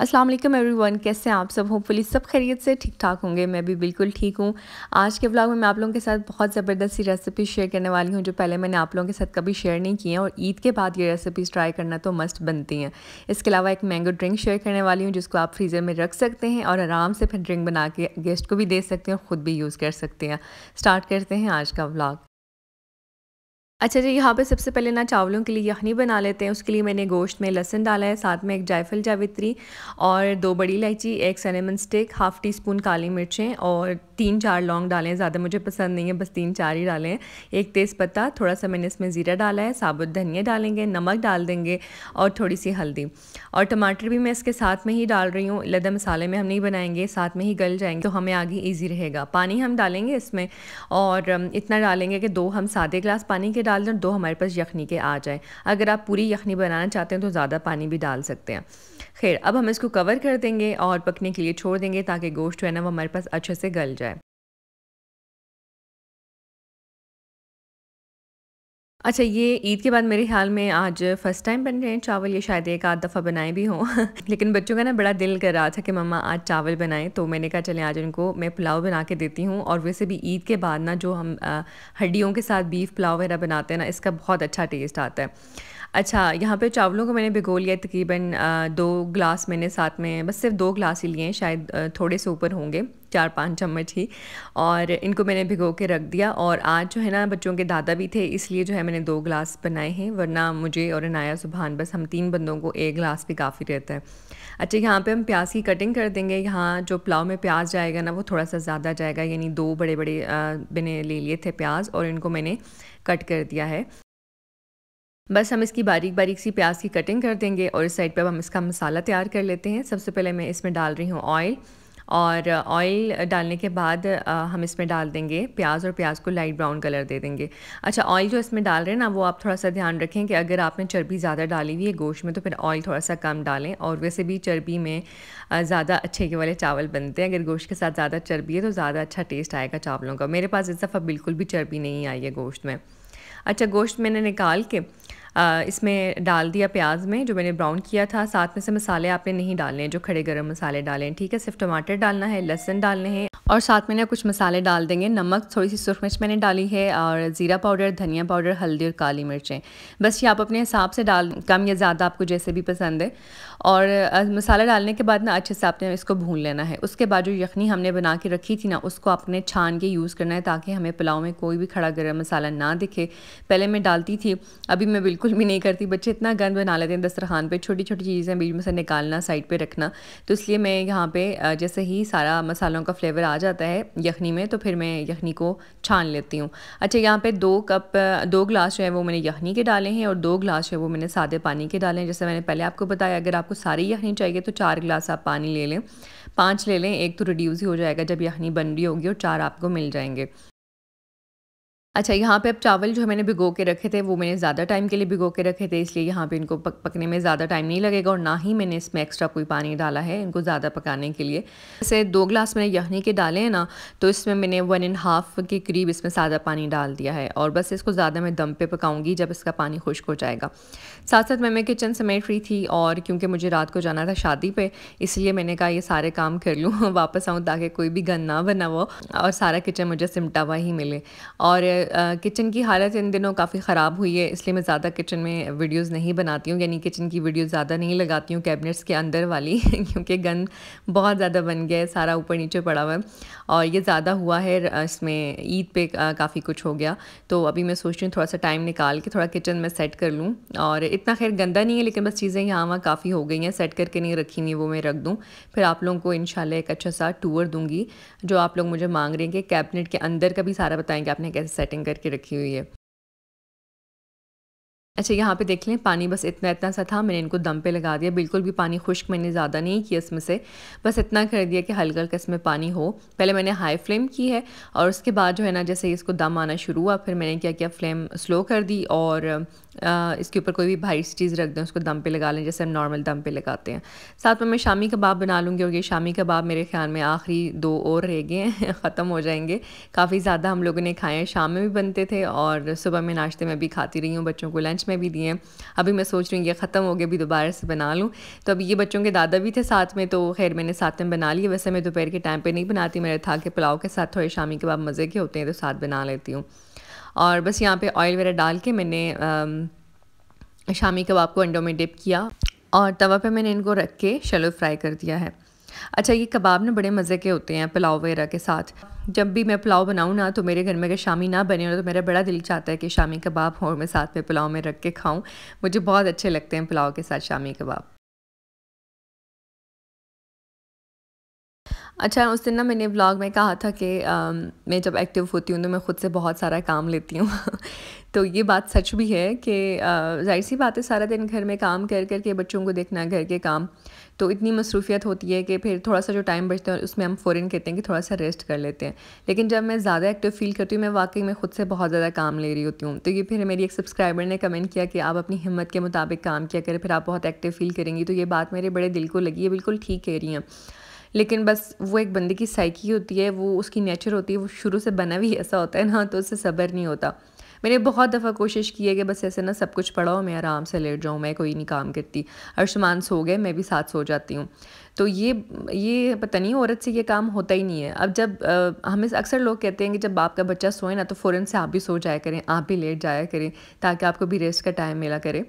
अस्सलाम वालेकुम एवरीवन कैसे हैं आप सब होपफुली सब खैरियत से ठीक ठाक होंगे मैं भी बिल्कुल ठीक हूँ आज के व्लॉग में मैं आप लोगों के साथ बहुत ज़बरदस्त सी रेसिपी शेयर करने वाली हूँ जो पहले मैंने आप लोगों के साथ कभी शेयर नहीं की है और ईद के बाद ये रेसिपीज़ ट्राई करना तो मस्ट बनती हैं इसके अलावा एक मैंगो ड्रिंक शेयर करने वाली हूँ जिसको आप फ्रीज़र में रख सकते हैं और आराम से फिर ड्रिंक बना के गेस्ट को भी दे सकते हैं और ख़ुद भी यूज़ कर सकते हैं स्टार्ट करते हैं आज का ब्लॉग अच्छा जी यहाँ पे सबसे पहले ना चावलों के लिए यखनी बना लेते हैं उसके लिए मैंने गोश्त में लहसन डाला है साथ में एक जायफल जावित्री और दो बड़ी इलायची एक cinnamon stick half teaspoon काली मिर्चें और तीन चार लौंग डालें ज़्यादा मुझे पसंद नहीं है बस तीन चार ही डालें एक तेज़ पत्ता थोड़ा सा मैंने इसमें ज़ीरा डाला है साबुत धनिया डालेंगे नमक डाल देंगे और थोड़ी सी हल्दी और टमाटर भी मैं इसके साथ में ही डाल रही हूँ लदा मसाले में हम नहीं बनाएंगे साथ में ही गल जाएंगे तो हमें आगे ईजी रहेगा पानी हम डालेंगे इसमें और इतना डालेंगे कि दो हम सादे गिलास पानी के डाल दें दो हमारे पास यखनी के आ जाए अगर आप पूरी यखनी बनाना चाहते हैं तो ज़्यादा पानी भी डाल सकते हैं खैर अब हम इसको कवर कर देंगे और पकने के लिए छोड़ देंगे ताकि गोश्त जो है ना वो हमारे पास अच्छे से गल जाए अच्छा ये ईद के बाद मेरे ख्याल में आज फर्स्ट टाइम बन रहे हैं चावल ये शायद एक आध दफ़ा बनाए भी हों लेकिन बच्चों का ना बड़ा दिल कर रहा था कि मम्मा आज चावल बनाएं तो मैंने कहा चले आज उनको मैं पुलाव बना के देती हूँ और वैसे भी ईद के बाद ना जो हम हड्डियों के साथ बीफ पुलाव वगैरह बनाते हैं ना इसका बहुत अच्छा टेस्ट आता है अच्छा यहाँ पे चावलों को मैंने भिगो लिया तकरीबन दो ग्लास मैंने साथ में बस सिर्फ दो ग्लास ही लिए हैं शायद थोड़े से ऊपर होंगे चार पाँच चम्मच ही और इनको मैंने भिगो के रख दिया और आज जो है ना बच्चों के दादा भी थे इसलिए जो है मैंने दो ग्लास बनाए हैं वरना मुझे और अनाया सुबहान बस हम तीन बंदों को एक ग्लास भी काफ़ी रहता है अच्छा यहाँ पे हम प्याज की कटिंग कर देंगे यहाँ जो पुलाव में प्याज जाएगा ना वो थोड़ा सा ज़्यादा जाएगा यानी दो बड़े बड़े मैंने ले लिए थे प्याज और इनको मैंने कट कर दिया है बस हम इसकी बारीक बारीक सी प्याज की कटिंग कर देंगे और इस साइड पर अब हम इसका मसाला तैयार कर लेते हैं सबसे पहले मैं इसमें डाल रही हूँ ऑयल और ऑयल uh, डालने के बाद uh, हम इसमें डाल देंगे प्याज और प्याज को लाइट ब्राउन कलर दे देंगे अच्छा ऑयल जो इसमें डाल रहे हैं ना वो आप थोड़ा सा ध्यान रखें कि अगर आपने चर्बी ज़्यादा डाली हुई है गोश्त में तो फिर ऑयल थोड़ा सा कम डालें और वैसे भी चर्बी में uh, ज़्यादा अच्छे के वाले चावल बनते हैं अगर गोश्त के साथ ज़्यादा चर्बी है तो ज़्यादा अच्छा टेस्ट आएगा चावलों का मेरे पास इस दफ़ा बिल्कुल भी चर्बी नहीं आई है गोश्त में अच्छा गोश्त मैंने निकाल के इसमें डाल दिया प्याज में जो मैंने ब्राउन किया था साथ में से मसाले आपने नहीं डालने जो खड़े गर्म मसाले डालें ठीक है सिर्फ टमाटर डालना है लहसन डालने हैं और साथ में ना कुछ मसाले डाल देंगे नमक थोड़ी सी सुरख मिर्च मैंने डाली है और ज़ीरा पाउडर धनिया पाउडर हल्दी और काली मिर्चें बस ये आप अपने हिसाब से डाल कम या ज़्यादा आपको जैसे भी पसंद है और मसाला डालने के बाद ना अच्छे से आपने इसको भून लेना है उसके बाद जो यखनी हमने बना के रखी थी ना उसको आपने छान के यूज़ करना है ताकि हमें पुलाव में कोई भी खड़ा गर्म मसाला ना दिखे पहले मैं डालती थी अभी मैं बिल्कुल कुछ भी नहीं करती बच्चे इतना गंद बना लेते हैं दस्तरखान पे छोटी छोटी चीज़ें बीच में से निकालना साइड पे रखना तो इसलिए मैं यहाँ पे जैसे ही सारा मसालों का फ्लेवर आ जाता है यखनी में तो फिर मैं यखनी को छान लेती हूँ अच्छा यहाँ पर दो कप दो ग्लास जो है वो मैंने यखनी के डाले हैं और दो ग्लास जो है वो मैंने सादे पानी के डाले हैं जैसे मैंने पहले आपको बताया अगर आपको सारी यखनी चाहिए तो चार गिलास आप पानी ले लें पाँच ले लें एक तो रिड्यूज़ ही हो जाएगा जब यखनी बन रही होगी और चार आपको मिल जाएंगे अच्छा यहाँ पे अब चावल जो मैंने भिगो के रखे थे वो मैंने ज़्यादा टाइम के लिए भिगो के रखे थे इसलिए यहाँ पे इनको पक पकने में ज़्यादा टाइम नहीं लगेगा और ना ही मैंने इसमें एक्स्ट्रा कोई पानी डाला है इनको ज़्यादा पकाने के लिए जैसे दो ग्लास मैंने यखनी के डाले हैं ना तो इसमें मैंने वन एंड हाफ़ के करीब इसमें सादा पानी डाल दिया है और बस इसको ज़्यादा मैं दम पर पकाऊँगी जब इसका पानी खुश्क हो जाएगा साथ साथ मैं मैं किचन समेट रही थी और क्योंकि मुझे रात को जाना था शादी पर इसलिए मैंने कहा ये सारे काम कर लूँ वापस आऊँ ताकि कोई भी गन ना बना हो और सारा किचन मुझे सिमटा हुआ ही मिले और किचन की हालत इन दिनों काफ़ी ख़राब हुई है इसलिए मैं ज़्यादा किचन में वीडियोस नहीं बनाती हूँ यानी किचन की वीडियोस ज़्यादा नहीं लगाती हूँ कैबिनेट्स के अंदर वाली क्योंकि गंद बहुत ज़्यादा बन गया है सारा ऊपर नीचे पड़ा हुआ है और ये ज़्यादा हुआ है इसमें ईद पे काफ़ी कुछ हो गया तो अभी मैं सोच रही हूँ थोड़ा सा टाइम निकाल के थोड़ा किचन में सेट कर लूँ और इतना खैर गंदा नहीं है लेकिन बस चीज़ें यहाँ वहाँ काफ़ी हो गई हैं सेट करके नहीं रखी हुई वो मैं रख दूँ फिर आप लोगों को इन एक अच्छा सा टूर दूँगी जो आप लोग मुझे मांग रहे हैं कि कैबिनेट के अंदर का भी सारा बताएँगे आपने कैसे सेटिंग सेटिंग करके रखी हुई है अच्छा यहाँ पे देख लें पानी बस इतना इतना सा था मैंने इनको दम पे लगा दिया बिल्कुल भी पानी खुश्क मैंने ज़्यादा नहीं किया इसमें से बस इतना कर दिया कि हल्का हल्का इसमें पानी हो पहले मैंने हाई फ्लेम की है और उसके बाद जो है ना जैसे इसको दम आना शुरू हुआ फिर मैंने क्या किया फ्लेम स्लो कर दी और इसके ऊपर कोई भी भारी सी चीज़ रख दें उसको दम पे लगा लें जैसे हम नॉर्मल दम पे लगाते हैं साथ में मैं शामी कबाब बना लूँगी और ये शामी कबाब मेरे ख्याल में आखिरी दो और रह गए हैं ख़त्म हो जाएंगे काफ़ी ज़्यादा हम लोगों ने खाए हैं शाम में भी बनते थे और सुबह में नाश्ते में भी खाती रही हूँ बच्चों को लंच में भी दिए हैं अभी मैं सोच रही हूँ ये ख़त्म हो गया अभी दोबारा से बना लूँ तो अभी ये बच्चों के दादा भी थे साथ में तो खैर मैंने साथ में बना लिए वैसे मैं दोपहर के टाइम पर नहीं बनाती मेरे था कि पुलाव के साथ थोड़े शामी कबाब मज़े के होते हैं तो साथ बना लेती हूँ और बस यहाँ पे ऑयल वगैरह डाल के मैंने शामी कबाब को अंडों में डिप किया और तवा पे मैंने इनको रख के शलो फ्राई कर दिया है अच्छा ये कबाब ना बड़े मज़े के होते हैं पुलाव वगैरह के साथ जब भी मैं पुलाव बनाऊँ ना तो मेरे घर में अगर शामी ना बने हो तो मेरा बड़ा दिल चाहता है कि शामी कबाब हो मैं साथ में पुलाव में रख के खाऊं मुझे बहुत अच्छे लगते हैं पुलाव के साथ शामी कबाब अच्छा उस दिन ना मैंने व्लॉग में कहा था कि मैं जब एक्टिव होती हूँ तो मैं ख़ुद से बहुत सारा काम लेती हूँ तो ये बात सच भी है कि जाहिर सी बात है सारा दिन घर में काम कर कर के बच्चों को देखना घर के काम तो इतनी मसरूफियत होती है कि फिर थोड़ा सा जो टाइम बचता है उसमें हम फ़ौरन कहते हैं कि थोड़ा सा रेस्ट कर लेते हैं लेकिन जब मैं ज़्यादा एक्टिव फील करती हूँ मैं वाकई में ख़ुद से बहुत ज़्यादा काम ले रही होती हूँ तो ये फिर मेरी एक सब्सक्राइबर ने कमेंट किया कि आप अपनी हिम्मत के मुताबिक काम किया करें फिर आप बहुत एक्टिव फील करेंगी तो ये बात मेरे बड़े दिल को लगी है बिल्कुल ठीक कह रही हैं लेकिन बस वो एक बंदे की साइकी होती है वो उसकी नेचर होती है वो शुरू से बना भी ऐसा होता है ना तो उससे सब्र नहीं होता मैंने बहुत दफ़ा कोशिश की है कि बस ऐसे ना सब कुछ पढ़ाओ मैं आराम से लेट जाऊँ मैं कोई नहीं काम करती अरसमान सो गए मैं भी साथ सो जाती हूँ तो ये ये पता नहीं औरत से ये काम होता ही नहीं है अब जब आ, हमें अक्सर लोग कहते हैं कि जब आपका बच्चा सोए ना तो फ़ौरन से आप भी सो जाया करें आप भी लेट जाया करें ताकि आपको भी रेस्ट का टाइम मिला करें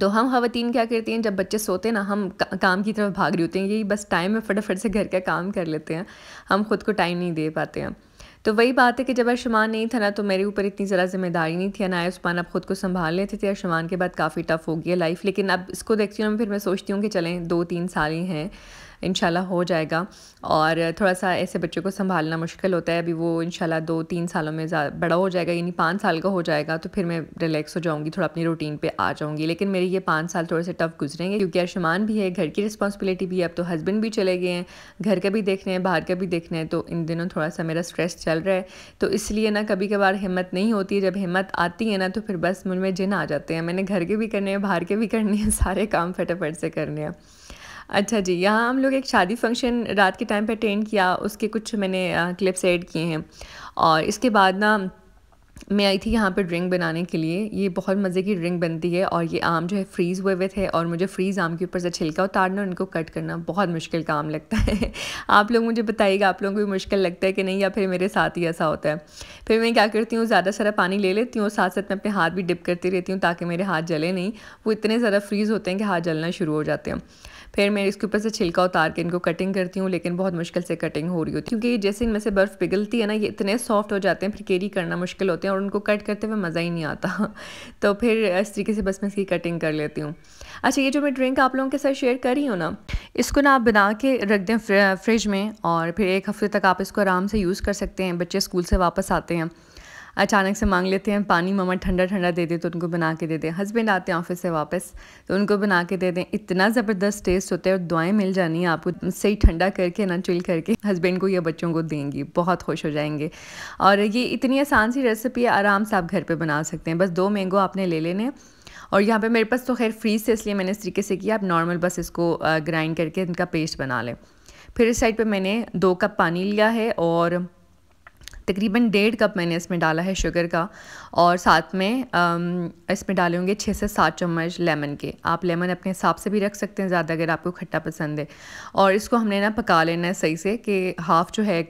तो हम खातन क्या करती हैं जब बच्चे सोते हैं ना हम काम की तरफ भाग रही होते हैं यही बस टाइम में फटाफट से घर का काम कर लेते हैं हम खुद को टाइम नहीं दे पाते हैं तो वही बात है कि जब अरशमान नहीं था ना तो मेरे ऊपर इतनी ज़रा जिम्मेदारी नहीं थी ना उस्मान अब ख़ुद को संभाल लेते थे अरशमान के बाद काफ़ी टफ हो गया लाइफ लेकिन अब इसको देखती हूँ फिर मैं सोचती हूँ कि चलें दो तीन साल ही हैं इन हो जाएगा और थोड़ा सा ऐसे बच्चे को संभालना मुश्किल होता है अभी वो इन दो तीन सालों में बड़ा हो जाएगा यानी पाँच साल का हो जाएगा तो फिर मैं रिलैक्स हो जाऊँगी थोड़ा अपनी रूटीन पर आ जाऊँगी लेकिन मेरे ये पाँच साल थोड़े से टफ गुजरेंगे क्योंकि अरशमान भी है घर की रिस्पॉन्सिबिलिटी भी है अब तो हस्बैंड भी चले गए हैं घर का भी देखना है बाहर का भी देखना है तो इन दिनों थोड़ा सा मेरा स्ट्रेस चल रहा है तो इसलिए ना कभी कभार हिम्मत नहीं होती है जब हिम्मत आती है ना तो फिर बस मुझ में जिन आ जाते हैं मैंने घर के भी करने हैं बाहर के भी करने हैं सारे काम फटाफट से करने हैं अच्छा जी यहाँ हम लोग एक शादी फंक्शन रात के टाइम पे अटेंड किया उसके कुछ मैंने क्लिप्स ऐड किए हैं और इसके बाद ना मैं आई थी यहाँ पर ड्रिंक बनाने के लिए ये बहुत मज़े की ड्रिंक बनती है और ये आम जो है फ्रीज़ हुए हुए थे और मुझे फ्रीज़ आम के ऊपर से छिलका उतारना और इनको कट करना बहुत मुश्किल काम लगता है आप लोग मुझे बताइएगा आप लोगों को भी मुश्किल लगता है कि नहीं या फिर मेरे साथ ही ऐसा होता है फिर मैं क्या करती हूँ ज़्यादा सारा पानी ले लेती हूँ और साथ साथ मैं अपने हाथ भी डिप करती रहती हूँ ताकि मेरे हाथ जले नहीं वो इतने ज़्यादा फ्रीज़ होते हैं कि हाथ जलना शुरू हो जाते हैं फिर मैं इसके ऊपर से छिलका उतार के इनको कटिंग करती हूँ लेकिन बहुत मुश्किल से कटिंग हो रही होती है क्योंकि जैसे इनमें से बर्फ़ पिघलती है ना ये इतने सॉफ्ट हो जाते हैं फिर केरी करना मुश्किल होते हैं और उनको कट करते हुए मज़ा ही नहीं आता तो फिर इस तरीके से बस मैं इसकी कटिंग कर लेती हूँ अच्छा ये जो मैं ड्रिंक आप लोगों के साथ शेयर कर रही हूँ ना इसको ना आप बना के रख दें फ्रिज में और फिर एक हफ़्ते तक आप इसको आराम से यूज़ कर सकते हैं बच्चे स्कूल से वापस आते हैं अचानक से मांग लेते हैं पानी मम्मा ठंडा ठंडा दे दे तो उनको बना के दे दें हस्बैंड आते हैं ऑफिस से वापस तो उनको बना के दे दें इतना ज़बरदस्त टेस्ट होता है और दुआएं मिल जानी है आपको सही ठंडा करके ना चिल करके हस्बैंड को या बच्चों को देंगी बहुत खुश हो जाएंगे और ये इतनी आसान सी रेसिपी है आराम से आप घर पर बना सकते हैं बस दो मैंगो आपने ले लेने और यहाँ पर मेरे पास तो खैर फ्रीज से इसलिए मैंने इस तरीके से किया आप नॉर्मल बस इसको ग्राइंड करके इनका पेस्ट बना लें फिर इस साइड पर मैंने दो कप पानी लिया है और तकरीबन डेढ़ कप मैंने इसमें डाला है शुगर का और साथ में इसमें डाले होंगे छः से सात चम्मच लेमन के आप लेमन अपने हिसाब से भी रख सकते हैं ज़्यादा अगर आपको खट्टा पसंद है और इसको हमने ना पका लेना है सही से कि हाफ़ जो है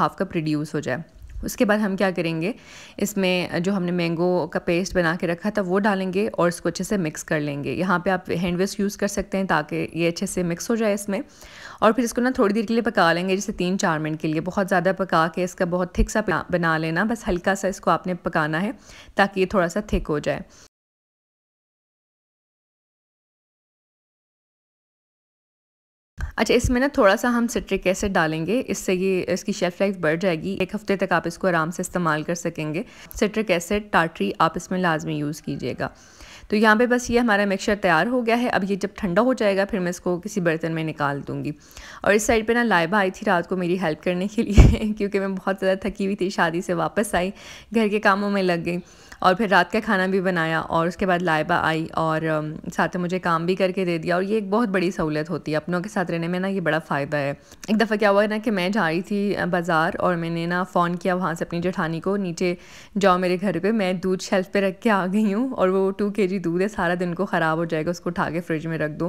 हाफ़ कप रिड्यूस हो जाए उसके बाद हम क्या करेंगे इसमें जो हमने मैंगो का पेस्ट बना के रखा था वो डालेंगे और इसको अच्छे से मिक्स कर लेंगे यहाँ पे आप हैंड वेस्ट यूज़ कर सकते हैं ताकि ये अच्छे से मिक्स हो जाए इसमें और फिर इसको ना थोड़ी देर के लिए पका लेंगे जैसे तीन चार मिनट के लिए बहुत ज़्यादा पका के इसका बहुत थिक सा बना लेना बस हल्का सा इसको आपने पकाना है ताकि ये थोड़ा सा थिक हो जाए अच्छा इसमें ना थोड़ा सा हम सिट्रिक एसिड डालेंगे इससे ये इसकी शेल्फ लाइफ बढ़ जाएगी एक हफ़्ते तक आप इसको आराम से इस्तेमाल कर सकेंगे सिट्रिक एसिड टाटरी आप इसमें लाजमी यूज़ कीजिएगा तो यहाँ पे बस ये हमारा मिक्सचर तैयार हो गया है अब ये जब ठंडा हो जाएगा फिर मैं इसको किसी बर्तन में निकाल दूँगी और इस साइड पर ना लाइबा आई थी रात को मेरी हेल्प करने के लिए क्योंकि मैं बहुत ज़्यादा थकी हुई थी शादी से वापस आई घर के कामों में लग गई और फिर रात का खाना भी बनाया और उसके बाद लाइबा आई और साथ में मुझे काम भी करके दे दिया और ये एक बहुत बड़ी सहूलत होती है अपनों के साथ रहने में ना ये बड़ा फ़ायदा है एक दफ़ा क्या हुआ ना कि मैं जा रही थी बाज़ार और मैंने ना फ़ोन किया वहाँ से अपनी जेठानी को नीचे जाओ मेरे घर पर मैं दूध शेल्फ़ पर रख के आ गई हूँ और वो टू के जी दूध है सारा दिन को ख़राब हो जाएगा उसको उठा के फ्रिज में रख दो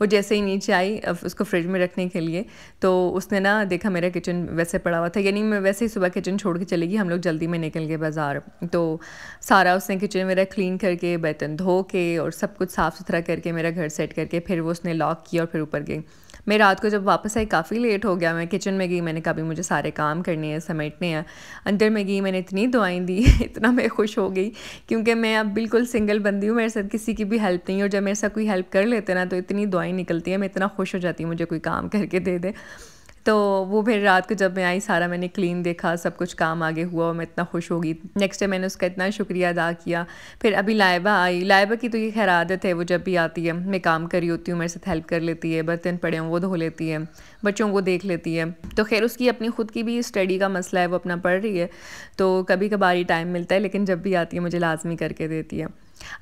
वो जैसे ही नीचे आई उसको फ्रिज में रखने के लिए तो उसने ना देखा मेरा किचन वैसे पड़ा हुआ था यानी मैं वैसे ही सुबह किचन छोड़ के चलेगी हम लोग जल्दी में निकल गए बाज़ार तो सारा उसने किचन मेरा क्लीन करके बर्तन धो के और सब कुछ साफ़ सुथरा करके मेरा घर सेट करके फिर वो उसने लॉक किया और फिर ऊपर गई मैं रात को जब वापस आई काफ़ी लेट हो गया मैं किचन में गई मैंने कभी मुझे सारे काम करने हैं समेटने हैं अंदर में गई मैंने इतनी दुआएं दी इतना मैं खुश हो गई क्योंकि मैं अब बिल्कुल सिंगल बंदी हूँ मेरे साथ किसी की भी हेल्प नहीं और जब मेरे साथ कोई हेल्प कर लेते ना तो इतनी दुआएँ निकलती है मैं इतना खुश हो जाती हूँ मुझे कोई काम करके दे दे तो वो फिर रात को जब मैं आई सारा मैंने क्लीन देखा सब कुछ काम आगे हुआ और मैं इतना खुश हो गई नेक्स्ट डे मैंने उसका इतना शुक्रिया अदा किया फिर अभी लाइबा आई लाइबा की तो ये खैर आदत है वो जब भी आती है मैं काम कर रही होती हूँ मेरे साथ हेल्प कर लेती है बर्तन पड़े हों वो धो लेती है बच्चों को देख लेती है तो खैर उसकी अपनी खुद की भी स्टडी का मसला है वो अपना पढ़ रही है तो कभी कभार ही टाइम मिलता है लेकिन जब भी आती है मुझे लाजमी करके देती है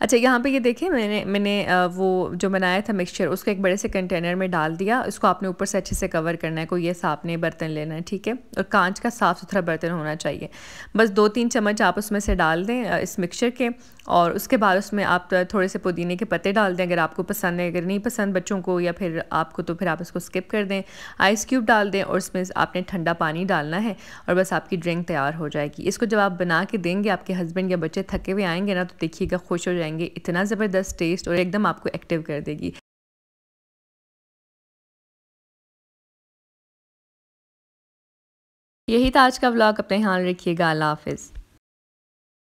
अच्छा यहाँ पे ये देखिए मैंने मैंने वो जो बनाया था मिक्सचर उसको एक बड़े से कंटेनर में डाल दिया इसको आपने ऊपर से अच्छे से कवर करना है कोई ये साफ नहीं बर्तन लेना है ठीक है और कांच का साफ़ सुथरा बर्तन होना चाहिए बस दो तीन चम्मच आप उसमें से डाल दें इस मिक्सचर के और उसके बाद उसमें आप थोड़े से पुदीने के पत्ते डाल दें अगर आपको पसंद है अगर नहीं पसंद बच्चों को या फिर आपको तो फिर आप इसको स्किप कर दें आइस क्यूब डाल दें और उसमें आपने ठंडा पानी डालना है और बस आपकी ड्रिंक तैयार हो जाएगी इसको जब आप बना के देंगे आपके हस्बैंड या बच्चे थके हुए आएंगे ना तो देखिएगा खुश हो जाएंगे इतना ज़बरदस्त टेस्ट और एकदम आपको एक्टिव कर देगी यही था आज का व्लॉग अपने ख्याल रखिएगा अल्लाह हाफिज़